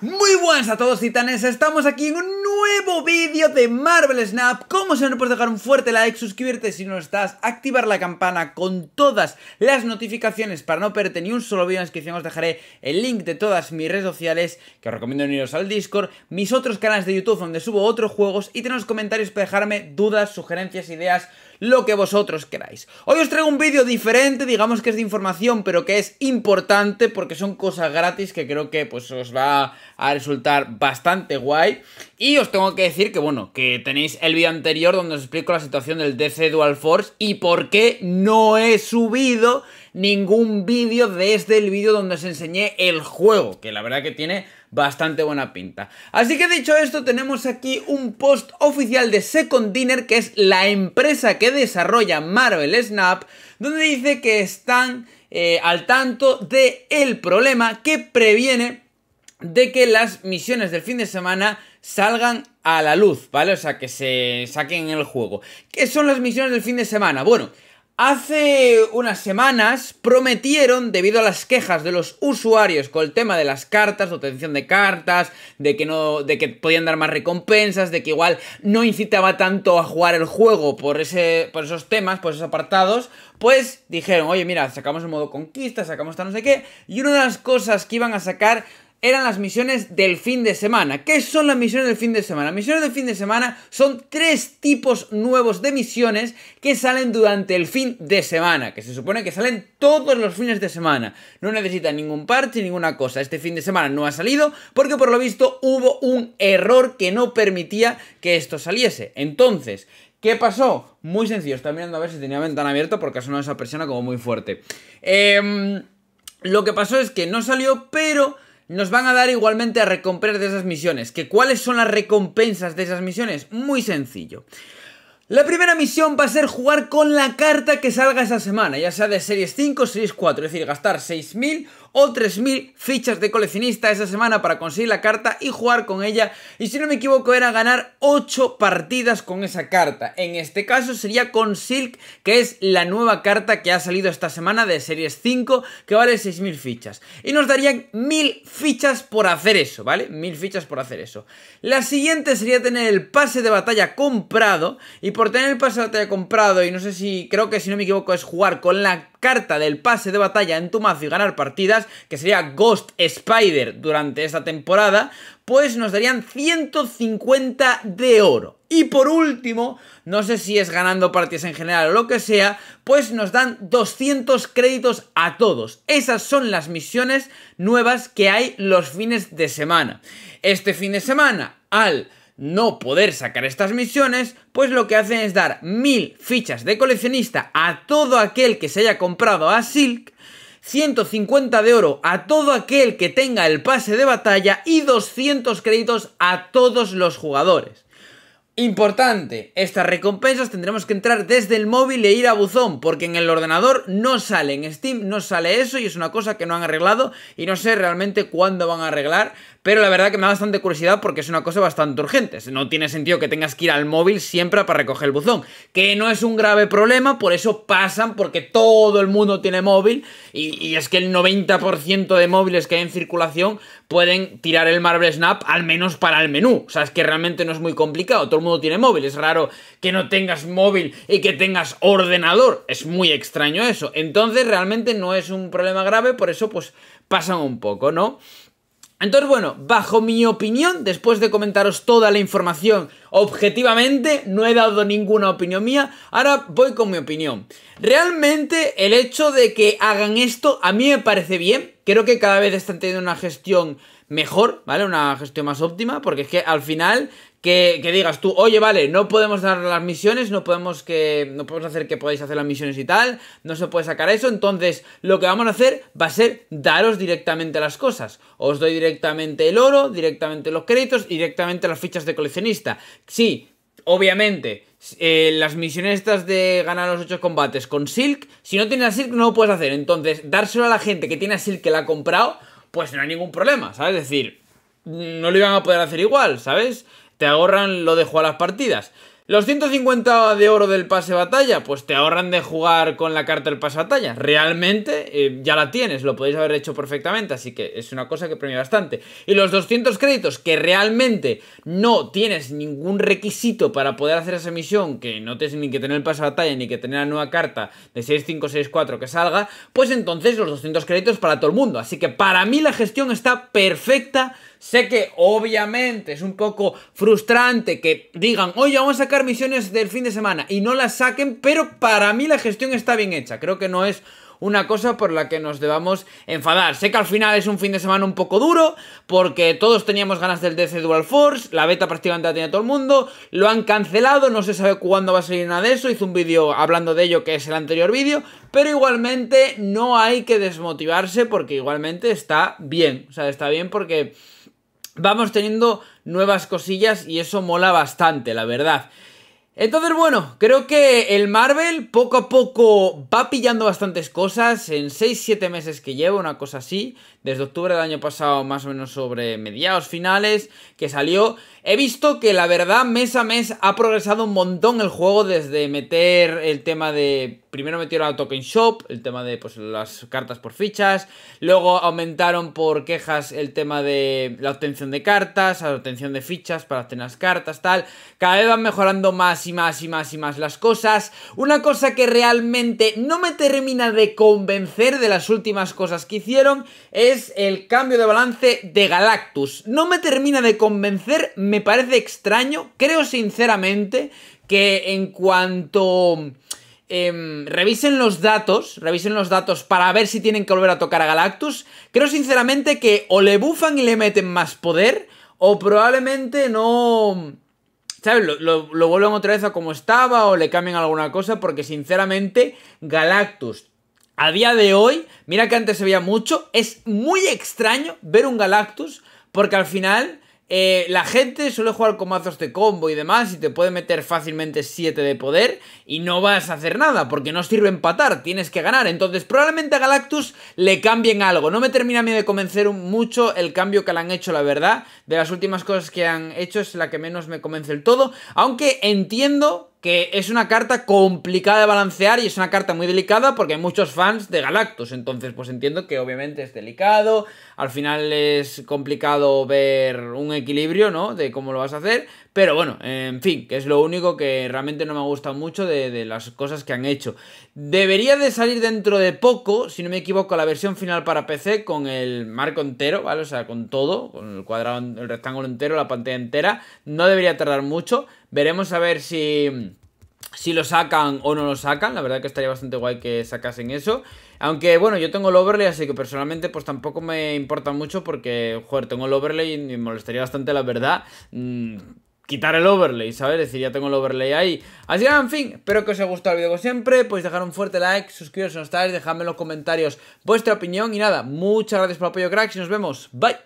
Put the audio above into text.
Muy buenas a todos titanes, estamos aquí en un nuevo vídeo de Marvel Snap. Como siempre, puedes dejar un fuerte like, suscribirte si no estás, activar la campana con todas las notificaciones para no perderte ni un solo vídeo en la descripción. Os dejaré el link de todas mis redes sociales, que os recomiendo uniros al Discord, mis otros canales de YouTube donde subo otros juegos y tenéis comentarios para dejarme dudas, sugerencias, ideas lo que vosotros queráis. Hoy os traigo un vídeo diferente, digamos que es de información, pero que es importante porque son cosas gratis que creo que pues os va a resultar bastante guay. Y os tengo que decir que, bueno, que tenéis el vídeo anterior donde os explico la situación del DC Dual Force y por qué no he subido ningún vídeo desde el vídeo donde os enseñé el juego, que la verdad que tiene bastante buena pinta. Así que dicho esto, tenemos aquí un post oficial de Second Dinner, que es la empresa que desarrolla Marvel Snap, donde dice que están eh, al tanto del el problema que previene de que las misiones del fin de semana salgan a la luz, ¿vale? O sea, que se saquen en el juego. ¿Qué son las misiones del fin de semana? Bueno, Hace unas semanas prometieron, debido a las quejas de los usuarios con el tema de las cartas, obtención de cartas, de que no, de que podían dar más recompensas, de que igual no incitaba tanto a jugar el juego por ese, por esos temas, por esos apartados, pues dijeron, oye, mira, sacamos el modo conquista, sacamos tal no sé qué, y una de las cosas que iban a sacar eran las misiones del fin de semana. ¿Qué son las misiones del fin de semana? Misiones del fin de semana son tres tipos nuevos de misiones que salen durante el fin de semana, que se supone que salen todos los fines de semana. No necesitan ningún parche, ninguna cosa. Este fin de semana no ha salido porque por lo visto hubo un error que no permitía que esto saliese. Entonces, ¿Qué pasó? Muy sencillo, estoy mirando a ver si tenía ventana abierta porque ha sonado esa persona como muy fuerte. Em, lo que pasó es que no salió, pero nos van a dar igualmente a recompensas de esas misiones. ¿Que ¿Cuáles son las recompensas de esas misiones? Muy sencillo. La primera misión va a ser jugar con la carta que salga esa semana, ya sea de series 5 o series 4, es decir, gastar 6.000 o 3.000 fichas de coleccionista esa semana para conseguir la carta y jugar con ella. Y si no me equivoco era ganar 8 partidas con esa carta. En este caso sería con Silk, que es la nueva carta que ha salido esta semana de Series 5, que vale 6.000 fichas. Y nos darían 1.000 fichas por hacer eso, ¿vale? 1.000 fichas por hacer eso. La siguiente sería tener el pase de batalla comprado. Y por tener el pase de batalla comprado, y no sé si, creo que si no me equivoco es jugar con la carta del pase de batalla en tu mazo y ganar partidas, que sería Ghost Spider durante esta temporada, pues nos darían 150 de oro. Y por último, no sé si es ganando partidas en general o lo que sea, pues nos dan 200 créditos a todos. Esas son las misiones nuevas que hay los fines de semana. Este fin de semana, al no poder sacar estas misiones, pues lo que hacen es dar mil fichas de coleccionista a todo aquel que se haya comprado a Silk, 150 de oro a todo aquel que tenga el pase de batalla y 200 créditos a todos los jugadores. Importante, estas recompensas tendremos que entrar desde el móvil e ir a buzón, porque en el ordenador no sale, en Steam no sale eso y es una cosa que no han arreglado y no sé realmente cuándo van a arreglar, pero la verdad que me da bastante curiosidad porque es una cosa bastante urgente, no tiene sentido que tengas que ir al móvil siempre para recoger el buzón, que no es un grave problema, por eso pasan, porque todo el mundo tiene móvil y, es que el 90% de móviles que hay en circulación pueden tirar el Marble Snap al menos para el menú. O sea, es que realmente no es muy complicado. Todo el mundo tiene móvil. Es raro que no tengas móvil y que tengas ordenador. Es muy extraño eso. Entonces realmente no es un problema grave. Por eso pues pasan un poco, ¿no? Entonces, bueno, bajo mi opinión, después de comentaros toda la información objetivamente, no he dado ninguna opinión mía, ahora voy con mi opinión. Realmente el hecho de que hagan esto a mí me parece bien, Creo que cada vez están teniendo una gestión mejor, ¿vale? Una gestión más óptima, porque es que al final que, digas tú, oye, vale, no podemos dar las misiones, no podemos que. No podemos hacer que podáis hacer las misiones y tal, no se puede sacar eso. Entonces, lo que vamos a hacer va a ser daros directamente las cosas. Os doy directamente el oro, directamente los créditos, directamente las fichas de coleccionista. Sí, obviamente eh, las misiones estas de ganar los ocho combates con Silk, si no tienes a Silk no lo puedes hacer. Entonces, dárselo a la gente que tiene a Silk que la ha comprado, pues no hay ningún problema, ¿sabes? Es decir, no lo iban a poder hacer igual, ¿sabes? Te ahorran lo de jugar las partidas. Los 150 de oro del pase batalla, pues te ahorran de jugar con la carta del pase batalla. Realmente eh, ya la tienes, lo podéis haber hecho perfectamente, así que es una cosa que premia bastante. Y los 200 créditos, que realmente no tienes ningún requisito para poder hacer esa misión, que no tienes ni que tener el pase batalla ni que tener la nueva carta de 6564 que salga, pues entonces los 200 créditos para todo el mundo. Así que para mí la gestión está perfecta Sé que obviamente es un poco frustrante que digan, oye, vamos a sacar misiones del fin de semana y no las saquen, pero para mí la gestión está bien hecha. Creo que no es una cosa por la que nos debamos enfadar. Sé que al final es un fin de semana un poco duro, porque todos teníamos ganas del DC Dual Force, la beta prácticamente la tenía todo el mundo, lo han cancelado, no se sabe cuándo va a salir nada de eso, hice un vídeo hablando de ello que es el anterior vídeo, pero igualmente no hay que desmotivarse porque igualmente está bien, o sea, está bien porque vamos teniendo nuevas cosillas y eso mola bastante, la verdad. Entonces, bueno, creo que el Marvel poco a poco va pillando bastantes cosas. En 6-7 meses que llevo, una cosa así, desde octubre del año pasado, más o menos sobre mediados finales, que salió. He visto que la verdad, mes a mes, ha progresado un montón el juego desde meter el tema de. Primero metieron al Token Shop, el tema de pues, las cartas por fichas. Luego aumentaron por quejas el tema de la obtención de cartas, la obtención de fichas para obtener las cartas, tal. Cada vez van mejorando más y más y más y más las cosas. Una cosa que realmente no me termina de convencer de las últimas cosas que hicieron es el cambio de balance de Galactus. No me termina de convencer, me parece extraño, creo sinceramente que en cuanto... Em, revisen los datos, revisen los datos para ver si tienen que volver a tocar a Galactus. Creo sinceramente que o le bufan y le meten más poder, o probablemente no ¿sabes? Lo, vuelven otra vez a como estaba o le cambian alguna cosa porque sinceramente Galactus a día de hoy, mira que antes se veía mucho, es muy extraño ver un Galactus porque al final eh, la gente suele jugar con mazos de combo y demás y te puede meter fácilmente 7 de poder y no vas a hacer nada porque no sirve empatar, tienes que ganar. Entonces probablemente a Galactus le cambien algo. No me termina a mí de convencer mucho el cambio que le han hecho, la verdad. De las últimas cosas que han hecho es la que menos me convence el todo. Aunque entiendo que es una carta complicada de balancear y es una carta muy delicada porque hay muchos fans de Galactus. Entonces, pues entiendo que obviamente es delicado. Al final es complicado ver un equilibrio, ¿no? De cómo lo vas a hacer. Pero bueno, en fin, que es lo único que realmente no me ha gustado mucho de, las cosas que han hecho. Debería de salir dentro de poco, si no me equivoco, la versión final para PC con el marco entero, ¿vale? O sea, con todo, con el cuadrado, el rectángulo entero, la pantalla entera. No debería tardar mucho. Veremos a ver si si lo sacan o no lo sacan, la verdad que estaría bastante guay que sacasen eso. Aunque bueno, yo tengo el overlay, así que personalmente pues tampoco me importa mucho porque, joder, tengo el overlay y me molestaría bastante la verdad. Mm, quitar el overlay, ¿sabes? Es decir, ya tengo el overlay ahí. Así que, en fin, espero que os haya gustado el vídeo como siempre. Podéis dejar un fuerte like, suscribiros si no estáis, dejadme en los comentarios vuestra opinión. Y nada, muchas gracias por el apoyo, cracks, y nos vemos. Bye.